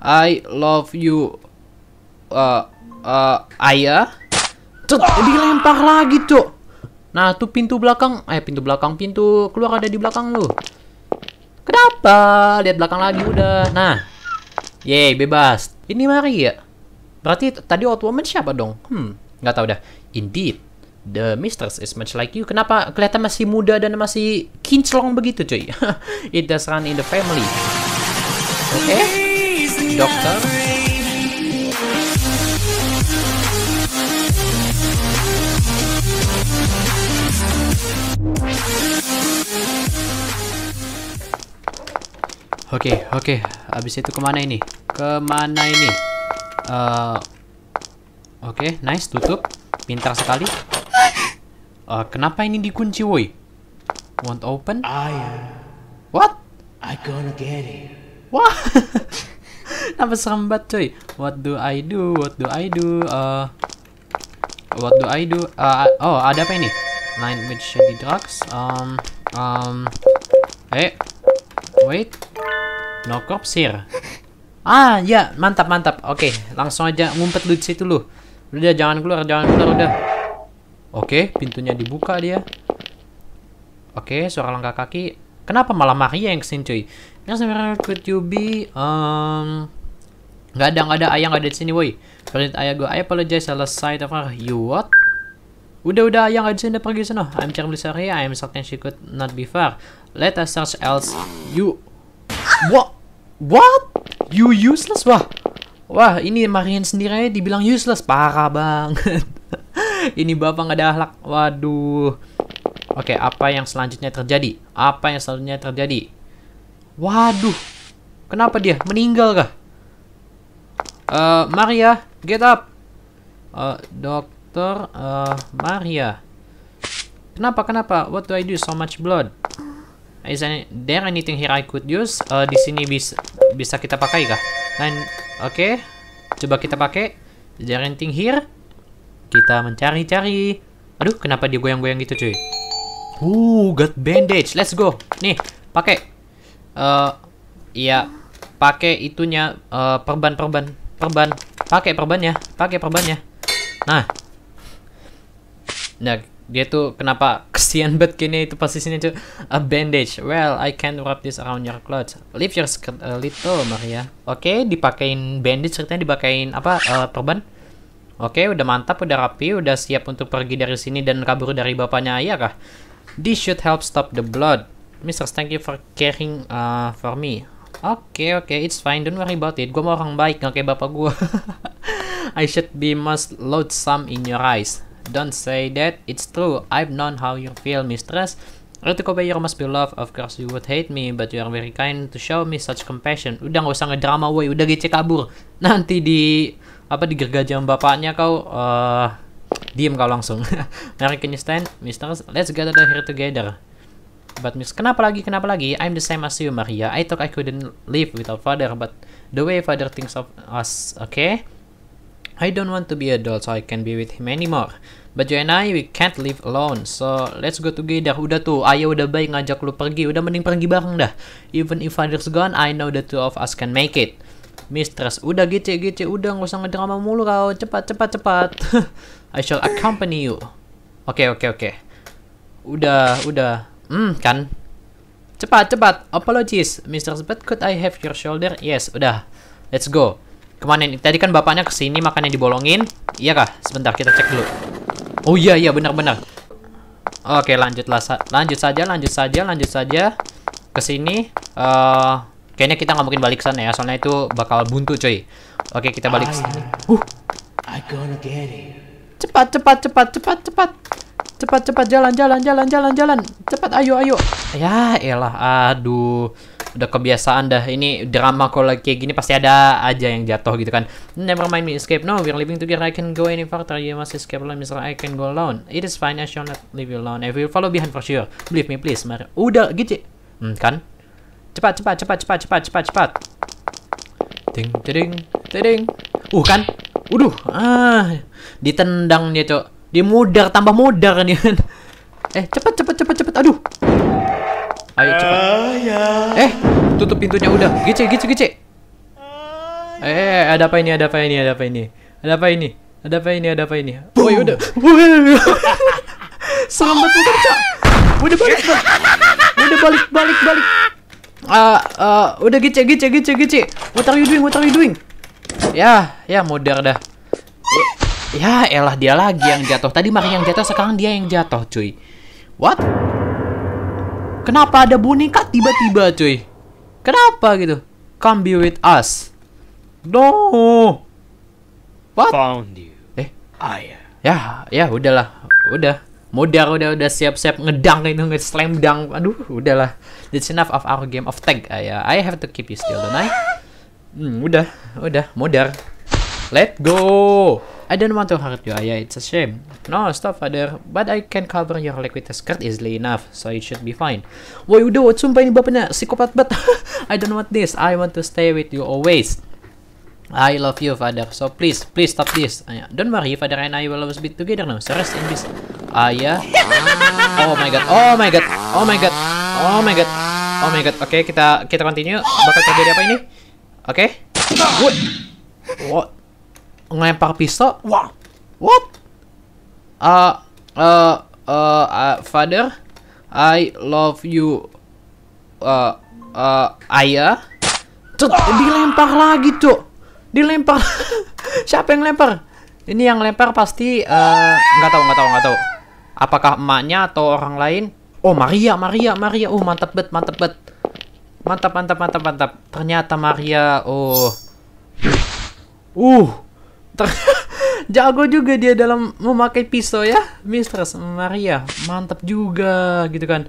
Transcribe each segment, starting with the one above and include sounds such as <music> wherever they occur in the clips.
I love you uh, uh, Ayah ah. Cet, dilempar lagi tuh Nah tuh pintu belakang Eh pintu belakang Pintu keluar ada di belakang lu Kenapa? Lihat belakang lagi udah Nah Yeay bebas Ini Mari ya. Berarti tadi old woman siapa dong? Hmm Gak tau dah Indeed The mistress is much like you Kenapa kelihatan masih muda dan masih kinclong begitu cuy <laughs> It does run in the family Oke eh? okay. Oke, okay, oke. Okay. Abis itu kemana ini? Kemana ini? Uh, oke, okay, nice. Tutup. Pintar sekali. Uh, kenapa ini dikunci, woi? Want open? I, ah, ya. What? I gonna get it. What? <laughs> Apa serem banget cuy What do I do What do I do uh, What do I do uh, Oh ada apa ini Nine with shady drugs Um Um Eh Wait No cops here Ah ya mantap mantap Oke okay, langsung aja ngumpet lu situ lu Udah jangan keluar jangan keluar udah Oke okay, pintunya dibuka dia Oke okay, suara langkah kaki Kenapa malah Maria yang kesini cuy? Yang sebenarnya could you be um, Nggak ada, nggak ada. Ayah gak ada di sini, woi. Kalian ayah gue. I apologize, salah side of her. You what? Udah, udah. Ayah nggak di sini, udah pergi sana. I'm terribly sorry. I'm certain she could not be far. Let us search else. You... <laughs> What? What? You useless, wah. Wah, ini Marian sendiri aja dibilang useless. Parah banget. <laughs> ini bapak gak ada akhlak. Waduh. Oke, okay, apa yang selanjutnya terjadi? Apa yang selanjutnya terjadi? Waduh. Kenapa dia? Meninggal kah? Eh, Maria, get up. Uh, dokter, uh, Maria. Kenapa, kenapa? What do I do? So much blood. Is there anything here I could use? Uh, di sini bisa bisa kita pakai kah? oke. Okay. Coba kita pakai. Is there anything here? Kita mencari-cari. Aduh, kenapa dia goyang-goyang gitu, cuy? Uh, got bandage. Let's go. Nih, pakai. Uh, iya, pakai itunya perban-perban. Uh, perban -perban perban. Pakai perban ya, pakai perban ya. Nah. Nah, dia tuh kenapa kesian banget kini itu posisinya tuh a bandage well I can wrap this around your clothes leave your skirt a little Maria oke okay, dipakein bandage ceritanya dipakein apa uh, perban oke okay, udah mantap udah rapi udah siap untuk pergi dari sini dan kabur dari bapaknya ayah kah this should help stop the blood Mr. thank you for caring uh, for me Oke okay, oke, okay, it's fine. Don't worry about it. Gue mau orang baik, nggak kayak bapak gue. <laughs> I should be must load some in your eyes. Don't say that. It's true. I've known how you feel, mistress. I took away your must be love. Of course you would hate me, but you are very kind to show me such compassion. Udah nggak usah ngedrama, woi. Udah gece kabur. Nanti di apa di sama bapaknya kau. Uh, diem kau langsung. <laughs> Mary, can you stand, mistress? Let's gather here together. But Miss, kenapa lagi, kenapa lagi? I'm the same as you, Maria. I thought I couldn't live without father, but the way father thinks of us, okay? I don't want to be adult, so I can be with him anymore. But you and I, we can't live alone. So, let's go together. Udah tuh, Ayo udah baik ngajak lu pergi. Udah mending pergi bareng dah. Even if father's gone, I know the two of us can make it. Mistress, udah gitu gitu, udah nggak usah ngedrama mulu kau. Cepat, cepat, cepat. <laughs> I shall accompany you. Oke, okay, oke, okay, oke. Okay. Udah, udah. Hmm, kan? Cepat, cepat. Apologies, Mr. But could I have your shoulder? Yes, udah. Let's go. Kemana ini? Tadi kan bapaknya kesini makannya dibolongin. Iya kah? Sebentar, kita cek dulu. Oh iya, iya, benar-benar. Oke, lanjutlah. Sa lanjut saja, lanjut saja, lanjut saja. Kesini. Uh, kayaknya kita nggak mungkin balik sana ya, soalnya itu bakal buntu, coy. Oke, kita balik. uh. Cepat, cepat, cepat, cepat, cepat. Cepat, cepat, jalan, jalan, jalan, jalan, jalan. Cepat, ayo, ayo. Ya, elah, aduh. Udah kebiasaan dah. Ini drama kalau kayak gini pasti ada aja yang jatuh gitu kan. Never mind me escape. No, we're living together. I can go any further. You must escape alone, Mr. I can go alone. It is fine. I shall not leave you alone. I will follow behind for sure. Believe me, please. Mari. Udah, gitu. Hmm, kan? Cepat, cepat, cepat, cepat, cepat, cepat, cepat. Ting, ting, ting. Uh, kan? Uduh, ah. Ditendang dia, Cok. Dia modar, tambah modar kan ya kan. Eh, cepat cepat cepat cepat. Aduh. Ayo cepat. Eh, tutup pintunya udah. Gece gece gece. Eh, ada apa ini? Ada apa ini? Ada apa ini? Ada apa ini? Ada apa ini? Ada apa ini? Oh, ya udah. <laughs> Serem banget Cak. Udah balik, balik. Udah balik, balik, balik. Uh, uh, udah gece gece gece gece. What are you doing? What are you doing? Ya, ya modar dah. Ya elah dia lagi yang jatuh. Tadi makanya yang jatuh, sekarang dia yang jatuh cuy. What? Kenapa ada boneka tiba-tiba cuy? Kenapa gitu? Come be with us. No. What? Found you. Eh? I. Ah, ya. ya, ya udahlah. Udah. Modar udah udah siap-siap ngedang itu nge-slam dang. Aduh, udahlah. That's enough of our game of tag. I, uh, ah, ya. I have to keep you still, tonight. Hmm, udah, udah, modar. Let's go. I don't want to hurt you, Aya. It's a shame. No, stop, father. But I can cover your leg with a skirt easily enough, so it should be fine. Woi, udah, sumpah ini bapaknya psikopat but <laughs> I don't want this. I want to stay with you always. I love you, father. So please, please stop this. Aya. Don't worry, father and I will always be together now. So rest in this. Aya. <laughs> Oh my god. Oh my god. Oh my god. Oh my god. Oh my god. Oke, okay, kita kita continue. Bakal terjadi apa ini? Oke. Okay. What? What? ngelempar pistol wah what uh, uh, uh, uh, father I love you uh, uh, ayah Cet, ah. dilempar lagi tuh dilempar <laughs> siapa yang lempar ini yang lempar pasti uh, nggak uh, tahu nggak tahu nggak tahu apakah emaknya atau orang lain oh Maria Maria Maria oh mantap bet mantap bet mantap mantap mantap mantap ternyata Maria oh uh <laughs> jago juga dia dalam memakai pisau ya Mistress Maria mantap juga gitu kan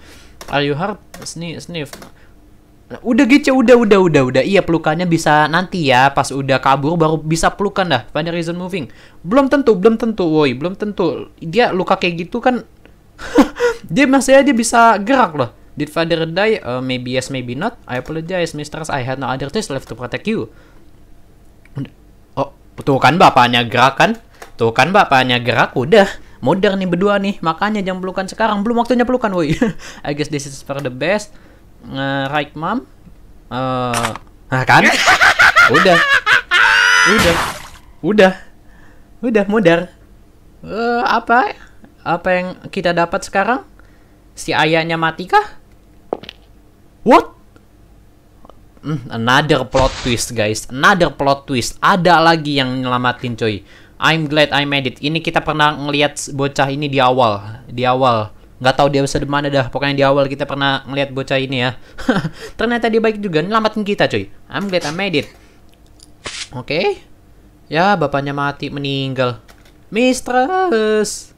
Are you hard? Sniff, sniff. Udah gitu, ya, udah, udah, udah, udah. Iya, pelukannya bisa nanti ya. Pas udah kabur baru bisa pelukan dah. Pada reason moving. Belum tentu, belum tentu, woi. Belum tentu. Dia luka kayak gitu kan. <laughs> dia masih aja bisa gerak loh. Did father die? Uh, maybe yes, maybe not. I apologize, mistress. I had no other choice left to protect you. Tuh kan bapaknya gerak kan? Tuh kan bapaknya gerak udah. Modern nih berdua nih, makanya jam pelukan sekarang. Belum waktunya pelukan, woi. <laughs> I guess this is for the best. Uh, right, mom? Uh, eh, nah kan? Udah. Udah. Udah. Udah modern, Uh, apa? Apa yang kita dapat sekarang? Si ayahnya mati kah? What? Hmm, another plot twist guys, another plot twist. Ada lagi yang nyelamatin coy. I'm glad I made it. Ini kita pernah ngelihat bocah ini di awal, di awal. Nggak tahu dia bisa di mana dah. Pokoknya di awal kita pernah ngelihat bocah ini ya. <laughs> Ternyata dia baik juga, nyelamatin kita coy. I'm glad I made it. Oke. Okay. Ya, bapaknya mati, meninggal. Mistress.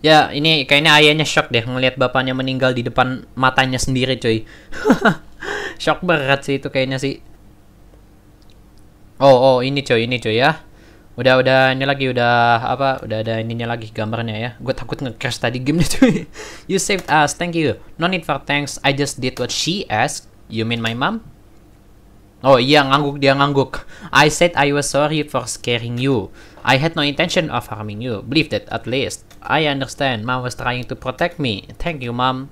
Ya, ini kayaknya ayahnya shock deh ngelihat bapaknya meninggal di depan matanya sendiri coy. <laughs> <laughs> shock berat sih itu kayaknya sih oh oh ini coy ini coy ya udah udah ini lagi udah apa udah ada ininya lagi gambarnya ya gue takut nge-crash tadi gamenya <laughs> cuy you saved us thank you no need for thanks I just did what she asked you mean my mom oh iya ngangguk dia ngangguk I said I was sorry for scaring you I had no intention of harming you believe that at least I understand mom was trying to protect me thank you mom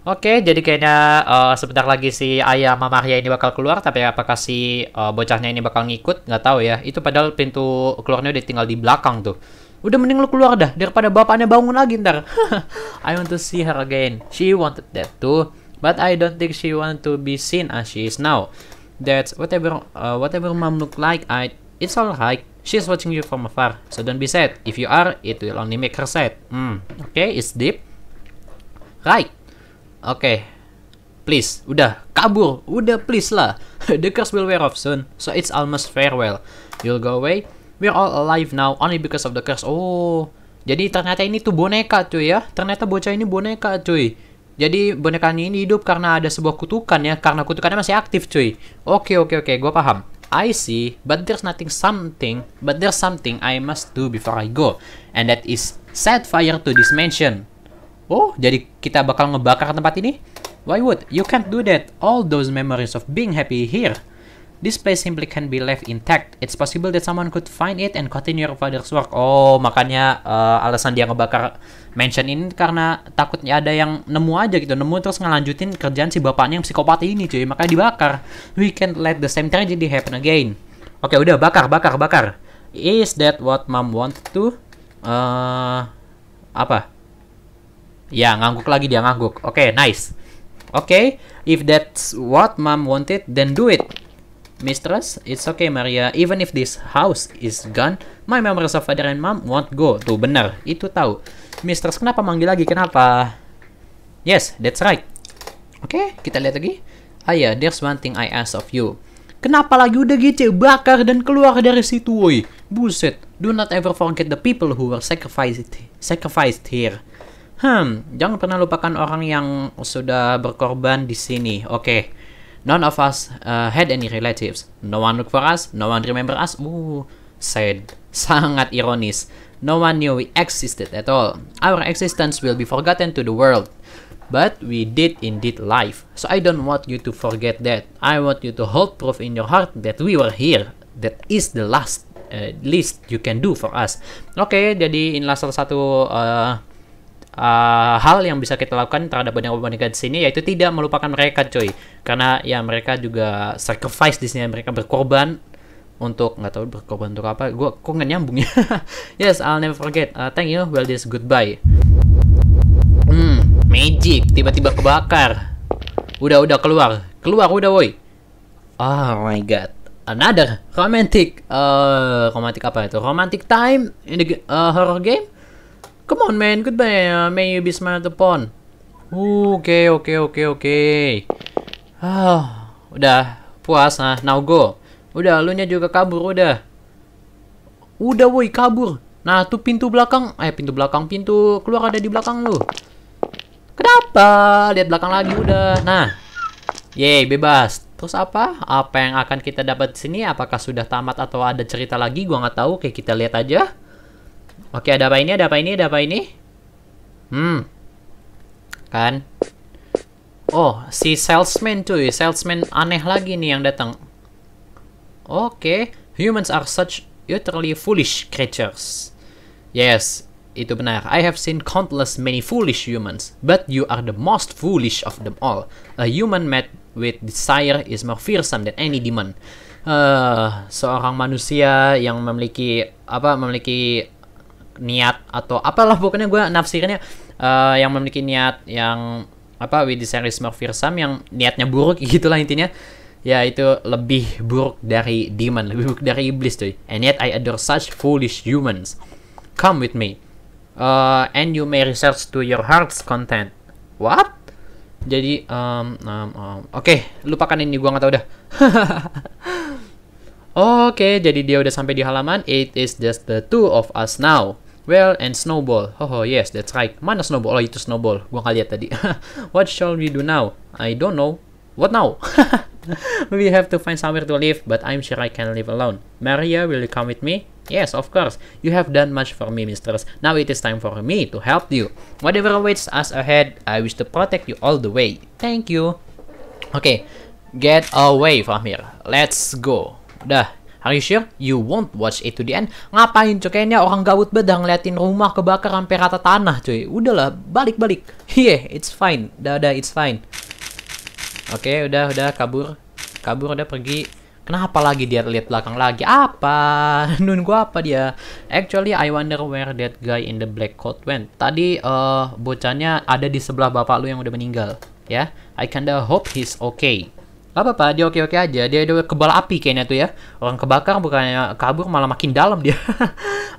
Oke, jadi kayaknya uh, sebentar lagi si ayah Mama Maria ini bakal keluar, tapi apakah si uh, bocahnya ini bakal ngikut? Nggak tahu ya. Itu padahal pintu keluarnya udah tinggal di belakang tuh. Udah mending lu keluar dah, daripada bapaknya bangun lagi ntar. <laughs> I want to see her again. She wanted that too, but I don't think she want to be seen as she is now. That's whatever uh, whatever mom look like, I it's all alright. She's watching you from afar, so don't be sad. If you are, it will only make her sad. Hmm, okay, it's deep. Right, Oke. Okay. Please, udah, kabur, udah please lah. <laughs> the curse will wear off soon, so it's almost farewell. You'll go away. We're all alive now only because of the curse. Oh, jadi ternyata ini tuh boneka cuy ya. Ternyata bocah ini boneka cuy. Jadi boneka ini hidup karena ada sebuah kutukan ya, karena kutukannya masih aktif cuy. Oke okay, oke okay, oke, okay. gue paham. I see, but there's nothing something, but there's something I must do before I go, and that is set fire to this mansion. Oh, jadi kita bakal ngebakar tempat ini? Why would? You can't do that. All those memories of being happy here. This place simply can be left intact. It's possible that someone could find it and continue your father's work. Oh, makanya uh, alasan dia ngebakar mansion ini karena takutnya ada yang nemu aja gitu. Nemu terus ngelanjutin kerjaan si bapaknya yang psikopat ini cuy. Makanya dibakar. We can't let the same tragedy happen again. Oke, okay, udah bakar, bakar, bakar. Is that what mom want to? Uh, apa? Ya, ngangguk lagi dia ngangguk. Oke, okay, nice. Oke, okay, if that's what mom wanted, then do it. Mistress, it's okay Maria, even if this house is gone, my memories of father and mom won't go. Tuh, bener. Itu tahu. Mistress, kenapa manggil lagi? Kenapa? Yes, that's right. Oke, okay, kita lihat lagi. Ah yeah, there's one thing I ask of you. Kenapa lagi udah gitu? Bakar dan keluar dari situ, woi. Buset. Do not ever forget the people who were sacrificed, sacrificed here. Hmm, jangan pernah lupakan orang yang sudah berkorban di sini. Oke. Okay. None of us uh, had any relatives. No one look for us. No one remember us. Uh, sad. <laughs> Sangat ironis. No one knew we existed at all. Our existence will be forgotten to the world. But we did indeed live. So I don't want you to forget that. I want you to hold proof in your heart that we were here. That is the last uh, least you can do for us. Oke, okay, jadi inilah salah satu uh, uh, hal yang bisa kita lakukan terhadap banyak boneka di sini yaitu tidak melupakan mereka coy karena ya mereka juga sacrifice di sini mereka berkorban untuk nggak tahu berkorban untuk apa gue kok nggak nyambung ya <laughs> yes I'll never forget uh, thank you well this goodbye hmm magic tiba-tiba kebakar udah udah keluar keluar udah woi oh my god another romantic uh, romantic apa itu romantic time in the uh, horror game Come on, man. Goodbye. Uh, may you be smiled upon. Oke, oke, oke, oke. Ah, udah puas nah. Now go. Udah, lu nya juga kabur udah. Udah, woi, kabur. Nah, tuh pintu belakang. Eh, pintu belakang, pintu keluar ada di belakang lu. Kenapa? Lihat belakang lagi udah. Nah. Ye, bebas. Terus apa? Apa yang akan kita dapat di sini? Apakah sudah tamat atau ada cerita lagi? Gua nggak tahu. Oke, kita lihat aja. Oke, ada apa ini? Ada apa ini? Ada apa ini? Hmm. Kan? Oh, si salesman cuy. Salesman aneh lagi nih yang datang. Oke. Humans are such utterly foolish creatures. Yes, itu benar. I have seen countless many foolish humans, but you are the most foolish of them all. A human met with desire is more fearsome than any demon. Uh, seorang manusia yang memiliki apa memiliki niat atau apalah pokoknya gue nafsirnya uh, eh, yang memiliki niat yang apa with series Fearsome yang niatnya buruk <laughs> gitulah intinya ya itu lebih buruk dari demon lebih buruk dari iblis tuh and yet I adore such foolish humans come with me uh, and you may research to your heart's content what jadi um, um, um, oke okay, lupakan ini gue nggak tau dah <laughs> Oke, okay, jadi dia udah sampai di halaman. It is just the two of us now. Well, and snowball. Oh, yes, that's right. Mana snowball? Oh, itu snowball. Gua nggak tadi. <laughs> What shall we do now? I don't know. What now? <laughs> we have to find somewhere to live, but I'm sure I can live alone. Maria, will you come with me? Yes, of course. You have done much for me, mistress. Now it is time for me to help you. Whatever awaits us ahead, I wish to protect you all the way. Thank you. Okay, get away from here. Let's go. Dah, Are you sure? You won't watch it to the end? Ngapain cuy? Kayaknya orang gawut bedah ngeliatin rumah kebakar sampai rata tanah cuy. Udahlah, balik-balik. <laughs> Yeah, it's fine. Udah, udah, it's fine. Oke, okay, udah, udah, kabur. Kabur, udah pergi. Kenapa lagi dia lihat belakang lagi? Apa? <laughs> Nun gua apa dia? Actually, I wonder where that guy in the black coat went. Tadi uh, bocahnya ada di sebelah bapak lu yang udah meninggal. Ya, yeah? I kinda hope he's okay apa-apa, dia oke-oke aja. Dia ada kebal api kayaknya tuh ya. Orang kebakar bukannya kabur malah makin dalam dia. <laughs>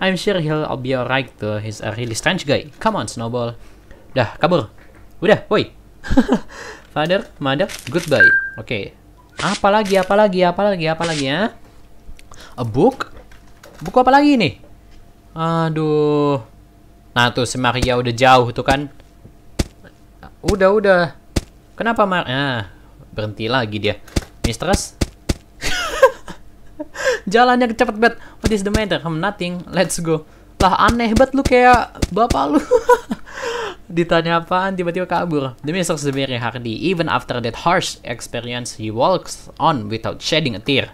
I'm sure he'll be alright tuh He's a really strange guy. Come on, Snowball. Dah, kabur. Udah, woi. <laughs> Father, mother, goodbye. Oke. Okay. Apa lagi, apa lagi, apa lagi, apa lagi ya? A book? Buku apa lagi nih? Aduh. Nah tuh si Maria udah jauh tuh kan. Udah udah. Kenapa Mar? Ah, berhenti lagi dia. Mistress? <laughs> Jalannya cepet banget. What is the matter? I'm hmm, nothing. Let's go. Lah aneh banget lu kayak bapak lu. <laughs> Ditanya apaan tiba-tiba kabur. The mistress is very hardy. Even after that harsh experience, he walks on without shedding a tear.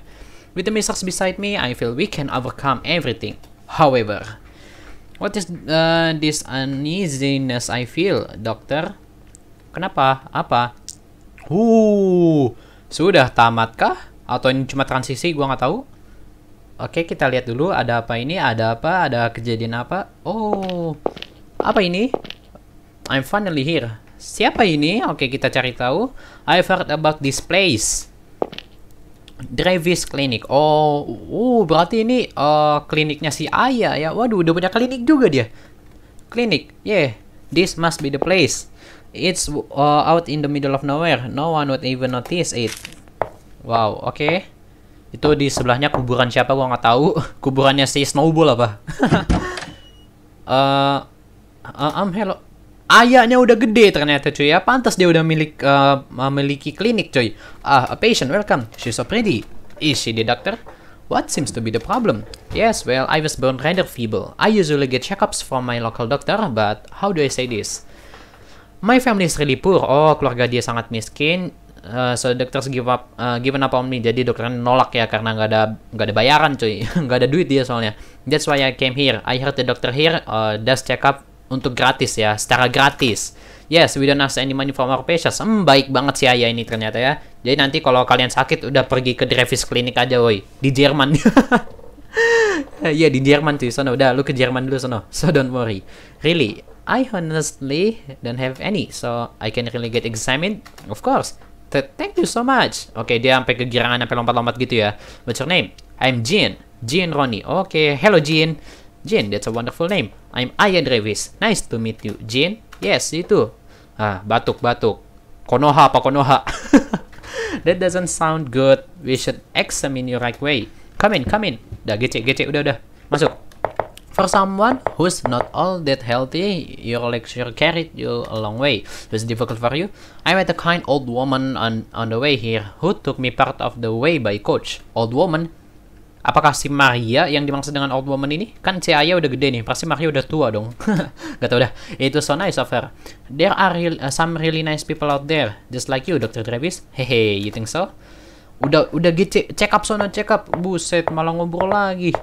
With the mistress beside me, I feel we can overcome everything. However, What is uh, this uneasiness I feel, Doctor? Kenapa? Apa? Uh, sudah tamatkah? Atau ini cuma transisi? Gua nggak tahu. Oke, kita lihat dulu ada apa ini, ada apa, ada kejadian apa. Oh, apa ini? I'm finally here. Siapa ini? Oke, kita cari tahu. I've heard about this place. Davis Clinic. Oh, uh, berarti ini uh, kliniknya si Ayah ya. Waduh, udah punya klinik juga dia. Klinik, yeah. This must be the place. It's uh, out in the middle of nowhere. No one would even notice it. Wow, oke. Okay. Itu di sebelahnya kuburan siapa gua nggak tahu. <laughs> Kuburannya si Snowball apa? <laughs> uh, uh, um, hello. Ayahnya udah gede ternyata cuy ya. Pantas dia udah milik uh, memiliki klinik cuy. Ah, uh, a patient welcome. She's so pretty. Is she the doctor? What seems to be the problem? Yes, well, I was born rather feeble. I usually get checkups from my local doctor, but how do I say this? My family is really poor. Oh, keluarga dia sangat miskin. Uh, so doctors give up, uh, given up on me. Jadi dokternya nolak ya karena nggak ada nggak ada bayaran cuy, <laughs> nggak ada duit dia soalnya. That's why I came here. I heard the doctor here uh, does check up untuk gratis ya, secara gratis. Yes, we don't ask any money from our patients. Hmm, baik banget sih Ayah ini ternyata ya. Jadi nanti kalau kalian sakit udah pergi ke Drevis Clinic aja woi. Di Jerman. <laughs> Iya yeah, di Jerman cuy, sono. Udah lu ke Jerman dulu sono. So don't worry. Really, I honestly don't have any, so I can really get examined, of course. thank you so much. Oke, okay, dia sampai kegirangan, sampai lompat-lompat gitu ya. What's your name? I'm Jean. Jean Ronnie. Oke, okay, hello Jean. Jean, that's a wonderful name. I'm Ian Davis. Nice to meet you, Jean. Yes, itu. Ah, batuk, batuk. Konoha apa Konoha? <laughs> That doesn't sound good. We should examine you right way. Come in, come in. Dah gece, gece. Udah, udah. Masuk. For someone who's not all that healthy, your lecture carried you a long way. It was difficult for you. I met a kind old woman on, on the way here who took me part of the way by coach. Old woman? Apakah si Maria yang dimaksud dengan old woman ini? Kan si ayah udah gede nih, pasti Maria udah tua dong. <laughs> Gak tau dah. Itu so nice of her. There are real, uh, some really nice people out there, just like you, Dr. Travis. Hehe, you think so? Udah udah gitu check up sono check up. Buset, malah ngobrol lagi.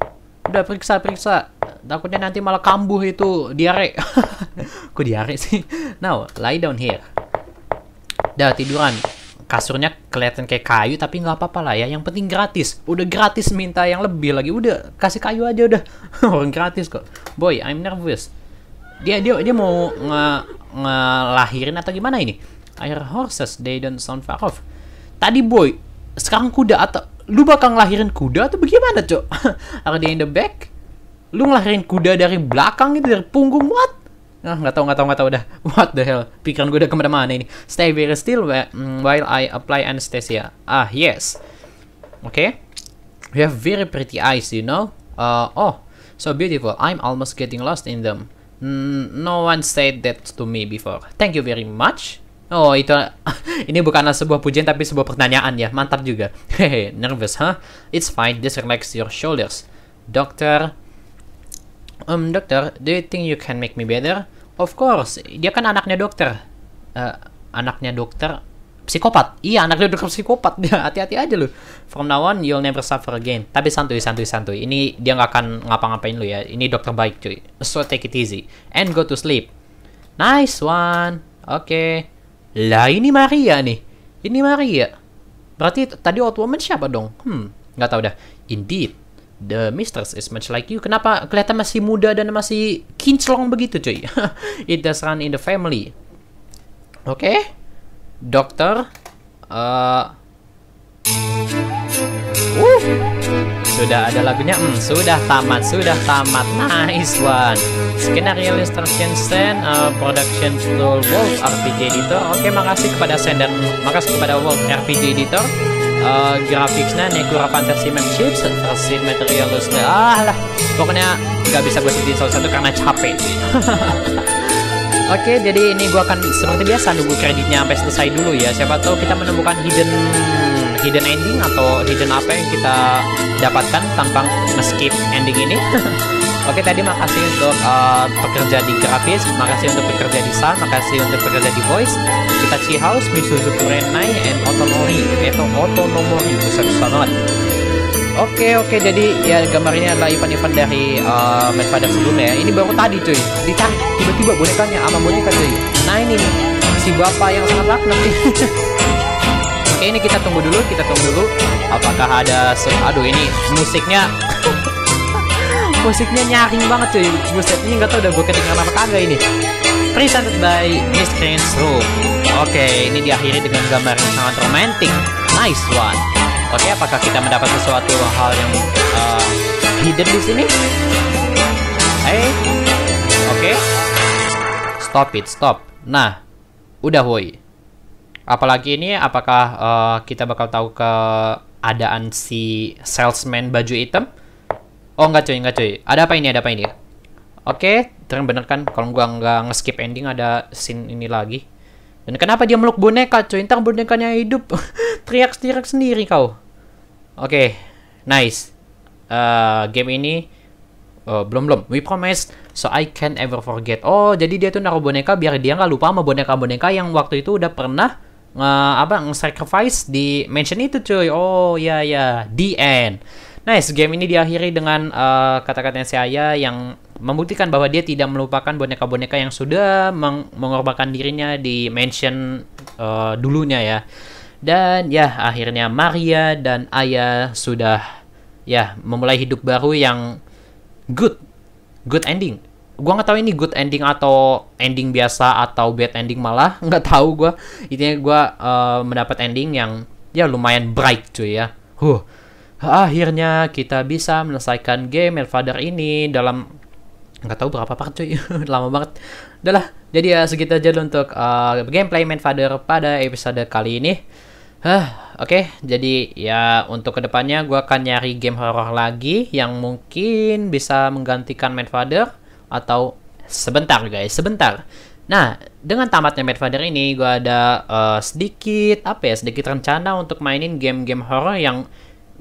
Udah periksa periksa takutnya nanti malah kambuh itu diare <laughs> kok diare sih now lie down here dah tiduran kasurnya kelihatan kayak kayu tapi nggak apa-apa lah ya yang penting gratis udah gratis minta yang lebih lagi udah kasih kayu aja udah <laughs> orang gratis kok boy I'm nervous dia dia dia mau nge ngelahirin atau gimana ini air horses they don't sound far off tadi boy sekarang kuda atau lu bakal ngelahirin kuda atau bagaimana cok <laughs> are they in the back lu ngelahirin kuda dari belakang gitu dari punggung what Nah, nggak tahu nggak tahu nggak tahu udah <laughs> what the hell pikiran gue udah kemana-mana ini stay very still mm, while I apply anesthesia ah yes okay you have very pretty eyes you know uh, oh so beautiful I'm almost getting lost in them mm, no one said that to me before thank you very much Oh itu <laughs> ini bukanlah sebuah pujian tapi sebuah pertanyaan ya mantap juga <laughs> hehe nervous huh it's fine just relax your shoulders doctor Um, dokter, do you think you can make me better? Of course, dia kan anaknya dokter. Uh, anaknya dokter psikopat. Iya, anaknya dokter psikopat. <laughs> Hati-hati aja lu. From now on, you'll never suffer again. Tapi santuy, santuy, santuy. Ini dia nggak akan ngapa-ngapain lu ya. Ini dokter baik cuy. So take it easy. And go to sleep. Nice one. Oke. Okay. Lah ini Maria nih. Ini Maria. Berarti tadi old woman siapa dong? Hmm, nggak tahu dah. Indeed. The mistress is much like you. Kenapa kelihatan masih muda dan masih kinclong begitu, cuy? <laughs> It does run in the family. Oke. Dokter. Uh. Sudah ada lagunya. Hmm, sudah tamat, sudah tamat. Nice one. Skenario instruction send uh, production tool Wolf RPG editor. Oke, okay, makasih kepada sender. Makasih kepada Wolf RPG editor uh, grafiknya Nekura Fantasy Map Chips versi material ah lah pokoknya gak bisa gue sebutin salah satu karena capek <laughs> Oke, jadi ini gue akan seperti biasa nunggu kreditnya sampai selesai dulu ya. Siapa tahu kita menemukan hidden hidden ending atau hidden apa yang kita dapatkan tanpa nge ending ini. <laughs> Oke tadi makasih untuk uh, pekerja di grafis, makasih untuk pekerja di sound, makasih untuk pekerja di voice. Kita House, Misuzu Kurenai, and Otomori, itu Otonomori, gitu ya, besar banget. Oke oke jadi ya gambarnya adalah event-event dari uh, match pada sebelumnya ya. Ini baru tadi cuy. Ditarik tiba-tiba bonekanya sama boneka cuy. Nah ini nih si bapak yang sangat laknat nih. <laughs> oke ini kita tunggu dulu, kita tunggu dulu apakah ada aduh ini musiknya <laughs> musiknya nyaring banget cuy buset ini nggak tau udah gue kedengeran apa kagak ini presented by Miss Crane's Room oke ini diakhiri dengan gambar yang sangat romantis nice one oke apakah kita mendapat sesuatu hal yang uh, hidden di sini hey eh, oke stop it stop nah udah woi apalagi ini apakah uh, kita bakal tahu keadaan si salesman baju hitam Oh enggak cuy, enggak cuy. Ada apa ini? Ada apa ini? Oke, okay, bener kan? Kalau gua nggak nge ending ada scene ini lagi. Dan kenapa dia meluk boneka cuy? Entar bonekanya hidup. <laughs> Teriak-teriak sendiri kau. Oke, okay, nice. Uh, game ini uh, belum belum. We promise so I can ever forget. Oh, jadi dia tuh naruh boneka biar dia nggak lupa sama boneka-boneka yang waktu itu udah pernah uh, apa nge-sacrifice di mansion itu cuy. Oh ya yeah, ya, yeah. the end. Nice, game ini diakhiri dengan kata eh, kata-katanya si yang membuktikan bahwa dia tidak melupakan boneka-boneka yang sudah meng mengorbankan dirinya di mansion uh, dulunya ya. Dan ya akhirnya Maria dan ayah sudah ya memulai hidup baru yang good, good ending gua nggak tahu ini good ending atau ending biasa atau bad ending malah <laughs> nggak tahu gua intinya gua uh, mendapat ending yang ya lumayan bright cuy ya huh akhirnya kita bisa menyelesaikan game Elfader ini dalam nggak tahu berapa part cuy <laughs> lama banget udahlah jadi ya segitu aja untuk uh, gameplay main pada episode kali ini Hah, oke. Okay. Jadi ya untuk kedepannya gue akan nyari game horror lagi yang mungkin bisa menggantikan Madfather atau sebentar guys, sebentar. Nah, dengan tamatnya Madfather ini gue ada uh, sedikit apa ya, sedikit rencana untuk mainin game-game horror yang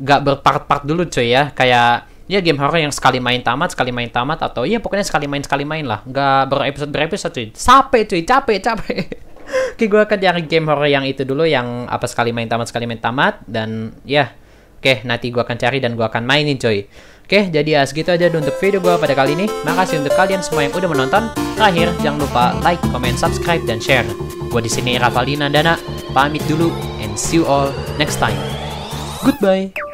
gak berpart-part dulu cuy ya kayak ya game horror yang sekali main tamat sekali main tamat atau ya pokoknya sekali main sekali main lah gak berepisode berepisode cuy capek cuy capek capek <laughs> Oke gue akan cari game horror yang itu dulu yang apa sekali main tamat sekali main tamat dan ya oke nanti gue akan cari dan gue akan mainin cuy Oke, jadi ya segitu aja untuk video gue pada kali ini. Makasih untuk kalian semua yang udah menonton. Terakhir, jangan lupa like, comment, subscribe, dan share. Gue di sini Rafaelina Dana. Pamit dulu, and see you all next time. Goodbye.